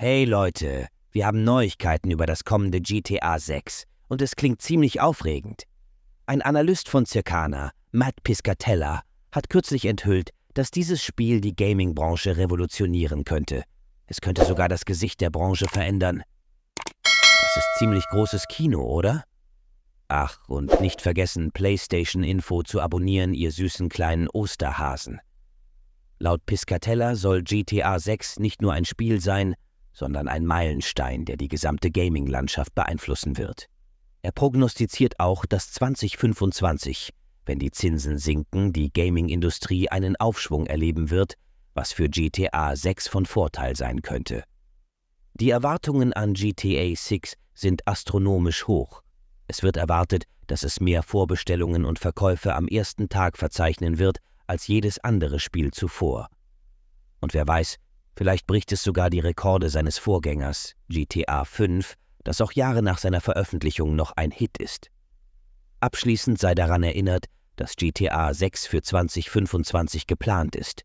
Hey Leute, wir haben Neuigkeiten über das kommende GTA 6 und es klingt ziemlich aufregend. Ein Analyst von Circana, Matt Piscatella, hat kürzlich enthüllt, dass dieses Spiel die Gaming-Branche revolutionieren könnte. Es könnte sogar das Gesicht der Branche verändern. Das ist ziemlich großes Kino, oder? Ach, und nicht vergessen, PlayStation Info zu abonnieren, ihr süßen kleinen Osterhasen. Laut Piscatella soll GTA 6 nicht nur ein Spiel sein, sondern ein Meilenstein, der die gesamte Gaming-Landschaft beeinflussen wird. Er prognostiziert auch, dass 2025, wenn die Zinsen sinken, die Gaming-Industrie einen Aufschwung erleben wird, was für GTA 6 von Vorteil sein könnte. Die Erwartungen an GTA 6 sind astronomisch hoch. Es wird erwartet, dass es mehr Vorbestellungen und Verkäufe am ersten Tag verzeichnen wird als jedes andere Spiel zuvor. Und wer weiß, Vielleicht bricht es sogar die Rekorde seines Vorgängers GTA 5, das auch Jahre nach seiner Veröffentlichung noch ein Hit ist. Abschließend sei daran erinnert, dass GTA 6 für 2025 geplant ist.